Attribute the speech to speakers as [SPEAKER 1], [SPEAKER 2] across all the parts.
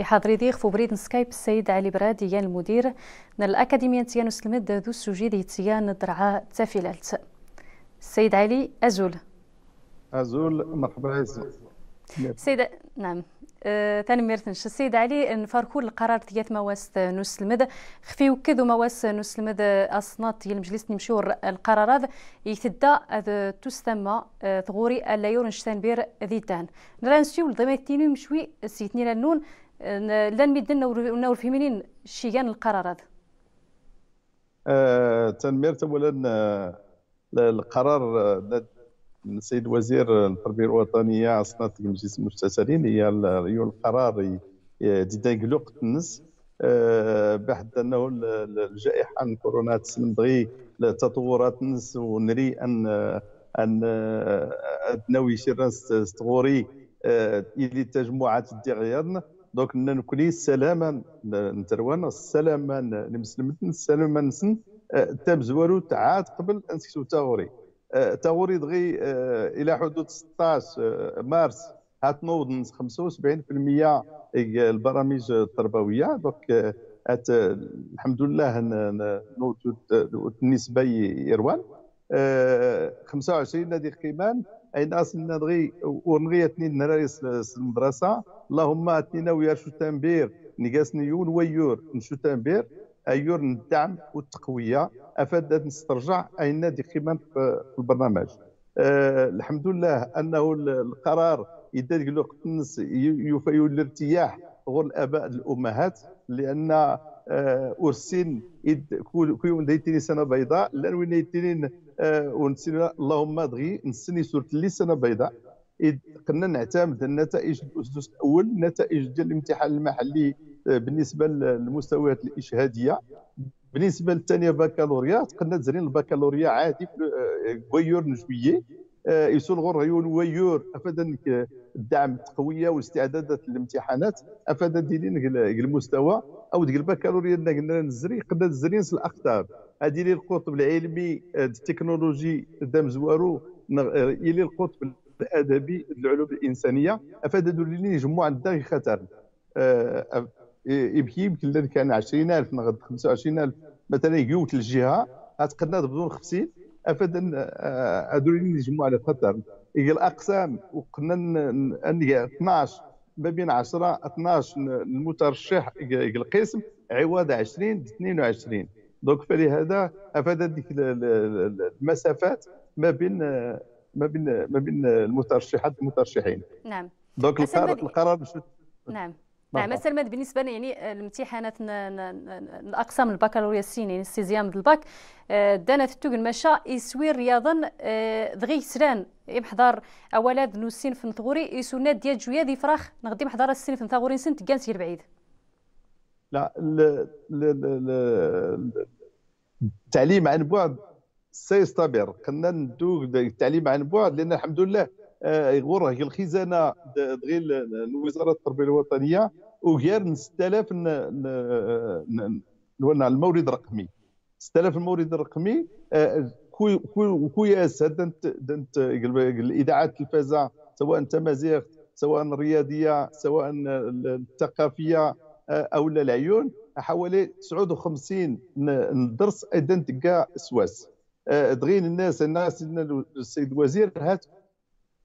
[SPEAKER 1] يحضري ديغ فبريد سكايب السيد علي براد يان المدير من الأكاديمية تيانوس وسلمد ذو السجيد تيان درعا تافيلالت السيد علي أزول
[SPEAKER 2] أزول مرحبا عزيز السيدة
[SPEAKER 1] نعم أه، تنميرتن شسيد علي فاركو القرار تيات مواس نوس المد خفي وكذو مواس نوس المد اصنات ديال المجلس نمشيو القرارات يتدا اذ تسمى أه، ثغوري الا يورنشتان بير ذيتان نرانسيو لضميتيني مشوي سيتنين النون لن ميدن نور في منين شيان القرارات
[SPEAKER 2] آه تنميرت اولا أه، القرار السيد وزير التربيه الوطنيه عاصمه مجلس المستشارين هي ريو القرار ديدانك لوقت النس آه، بحد انه الجائحه الكورونا كورونا تسلمدغي التطورات نس ونري ان ان آه، ناوي شيران ستغوري آه، الى تجمعات الدغيرن دونك نكوني سلاما نتروان سلاما المسلمين سلاما نسن تم زوارو تعاد قبل انسكتو تاغوري توريض غي آه، الى حدود 16 آه، مارس هتنوض 75% البرامج التربويه دونك آه، الحمد لله نوض النسبه يروان 25 نادي قيمان اين اصلنا دغي ونغي اثنين نراري المدرسه اللهم اثنين ويا تنبير نقاس نيون ويور نشو تنبير ايور الدعم والتقويه افاد ان نسترجع اين قيمه في البرنامج آه، الحمد لله انه القرار يدير الوقت الناس يفيد الارتياح غير الاباء الامهات لان ارسين آه، كيوم دايتيني سنه بيضاء لان وين دايتيني آه، ونسينا اللهم دغي نسني سوره اللي سنه بيضاء اذ قلنا نعتمد النتائج الاسدس الاول النتائج ديال الامتحان المحلي بالنسبه للمستويات الاشهاديه بالنسبه للثانيه بكالوريا تقلنا تزرين البكالوريا عادي كويور آه، نجويي آه، يسول غور غيون ويور افادا الدعم التقويه والاستعدادات للامتحانات افادا ديرين المستوى او ديك البكالوريا اللي قلنا نزري قلنا نزرين الاخطار هذه لي القطب العلمي آه، التكنولوجي دام زوارو الى القطب الادبي العلوم الانسانيه افادا دولين يجمعوا عندنا خطر إيه، يبكي يمكن اللي كان 20000 نغد 25000 مثلا يقوت الجهه غتقنط بدون 50 افدا هذول اللي يجمعوا على خطر هي الاقسام وقلنا ان 12 ما بين 10 12 المترشح القسم عوض 20 22 دونك فلهذا افاد ديك المسافات ما بين آه، ما بين ما بين المترشحات والمترشحين نعم دونك القرار القرار نعم نعم
[SPEAKER 1] مثلا بالنسبه لنا يعني آه، الامتحانات الاقسام البكالوريا السين يعني السيزيام الباك آه، دانت التوغ المشا يسوي رياضا آه، دغي سران يحضر اولاد نو السين في نثغوري يسونا ديال جويا دي فراخ نغدي محضر السين في نثغوري سن تكان سير بعيد
[SPEAKER 2] لا التعليم عن بعد سيستمر قلنا ندوك التعليم عن بعد لان الحمد لله يغوره الخزانه دغيا الوزاره التربيه الوطنيه وغير 6000 نولنا المورد الرقمي 6000 المورد الرقمي آه، كوياس دنت دنت الاذاعه التلفازه سواء تمازيغ سواء الرياضيه سواء الثقافيه آه، او العيون حوالي 59 درس اذن تلقى سواس آه، دغين الناس الناس السيد الوزير هات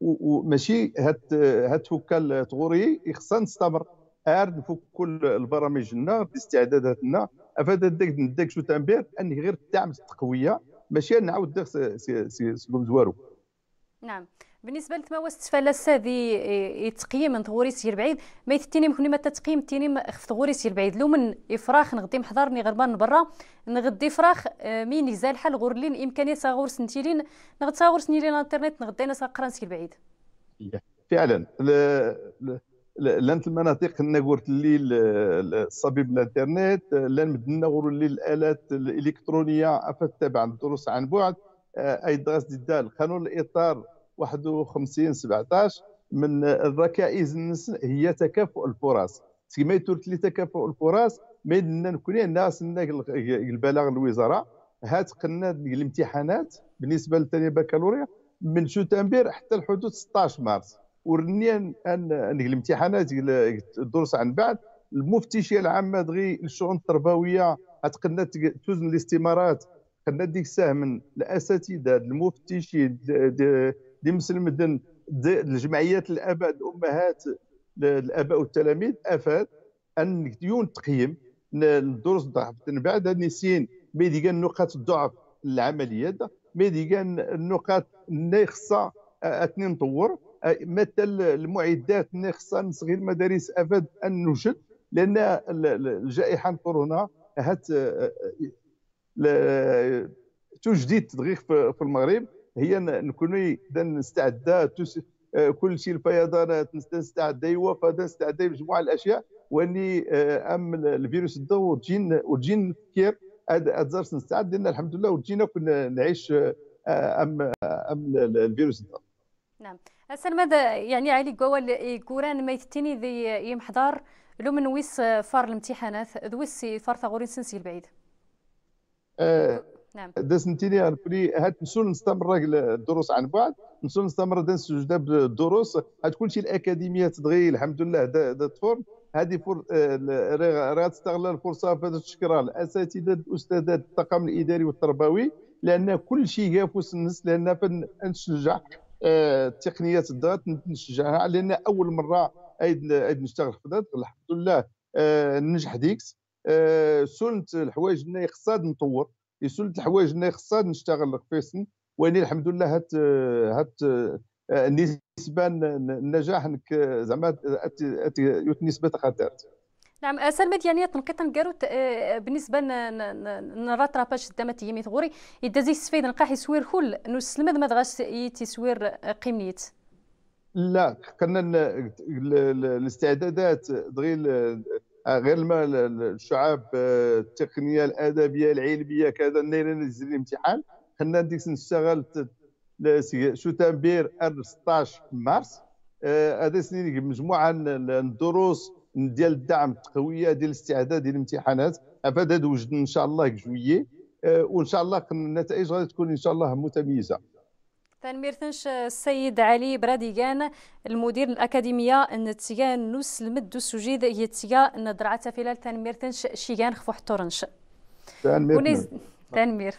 [SPEAKER 2] وماشي هاد هاد فكا الغوري خصنا نستمر ار نفك كل البرامج لنا باستعداداتنا افاد داك نداك شو تنبير اني غير الدعم التقويه ماشي نعاود سي, سي
[SPEAKER 1] نعم بالنسبه لتماوس فلسه إيه، يتقيم من ثغوري سي البعيد ما يتيني مكني ما تتقيم تيني في ثغوري سي البعيد لو من افراخ نغدي محضرني غربان برا نغدي فراخ آه، مين يزال حل غور لين امكانيه صغور سنتيلين نغد صغور سنتيلين الانترنت نغدينا صقران سي البعيد
[SPEAKER 2] إيه، فعلا لانت المناطق اللي قلت لي الصبيب الانترنت لان مدنا غور لي الالات الالكترونيه افات الدروس عن بعد آه، اي ديال القانون الاطار 51 17 من الركائز هي تكافؤ الفرص كما يترك لي تكافؤ الفرص ما يدنا نكون الناس البلاغ الوزاره هات قلنا الامتحانات بالنسبه للثانيه بكالوريا من شو حتى لحدود 16 مارس ورني ان الامتحانات الدروس عن بعد المفتشيه العامه دغي للشؤون التربويه تقلنا توزن الاستمارات قلنا ديك ساهم الاساتذه المفتشين لمثل المدن الجمعيات الاباء الامهات الاباء والتلاميذ افاد ان ديون تقييم الدروس الضعف من بعد نسين ميدي كان نقاط الضعف العمليه ميدي كان النقاط اللي خصها اثنين نطور مثل المعدات اللي خصها نصغي المدارس افاد ان نوجد لان الجائحه الكورونا هات آه، آه، تجديد تدغيق في المغرب هي نكونوا نستعد آه، كل شيء الفيضانات نستعد يوافد نستعد مجموعه الاشياء واني آه، ام الفيروس الضوء وتجين وتجين التفكير اتزرس نستعد لان الحمد لله وتجينا كنا نعيش آه، ام ام الفيروس الضوء
[SPEAKER 1] نعم أسن ماذا يعني علي قوال كوران ما يثتني ذي يمحضار لو من ويس فار الامتحانات ذويس فار ثغورين سنسي البعيد أه نعم
[SPEAKER 2] دازت لي بري هاد نسول نستمر الدروس عن بعد نسول نستمر دنسوج دابا الدروس هاد كلشي الاكاديميات دغي الحمد لله دات فورم هذه فور آه، راه تستغل الفرصه في هذا الشكر الاساتذه الاستاذات الطاقم الاداري والتربوي لان كل شيء يفوس الناس لان نشجع آه، التقنيات الضغط نشجعها لان اول مره ايد ايد نشتغل في الضغط الحمد لله ننجح آه، ديكس سنت الحوايج اللي خصها نطور سلت الحوايج اللي خصها نشتغل فيسن واني الحمد لله هات آه، هات نسبه النجاح زعما نسبه خطرت
[SPEAKER 1] نعم آه، سلمى يعني تنقيط نقارو آه، بالنسبه للراتراباج قدامات يمي ثغوري يدازي السفيد نقاح يسوير كل نسلم ما دغاش يتسوير قيمنيت
[SPEAKER 2] لا كنا الاستعدادات دغيل آه، غير الشعاب آه، التقنيه الادبيه العلميه كذا نينا نزيد الامتحان حنا ديك نشتغل شو تنبير 16 مارس آه، هذا سنين مجموعه من الدروس ديال الدعم التقويه ديال الاستعداد ديال الامتحانات افاد وجد ان شاء الله جويه وان شاء الله النتائج غادي تكون ان شاء الله متميزه
[SPEAKER 1] تنمير تنش السيد علي براديغان المدير الأكاديمية نتيان نوس المد السجيد يتيا ندرعة فيلا تنمير تنش شيغان خفوح تورنش تنمير تنمير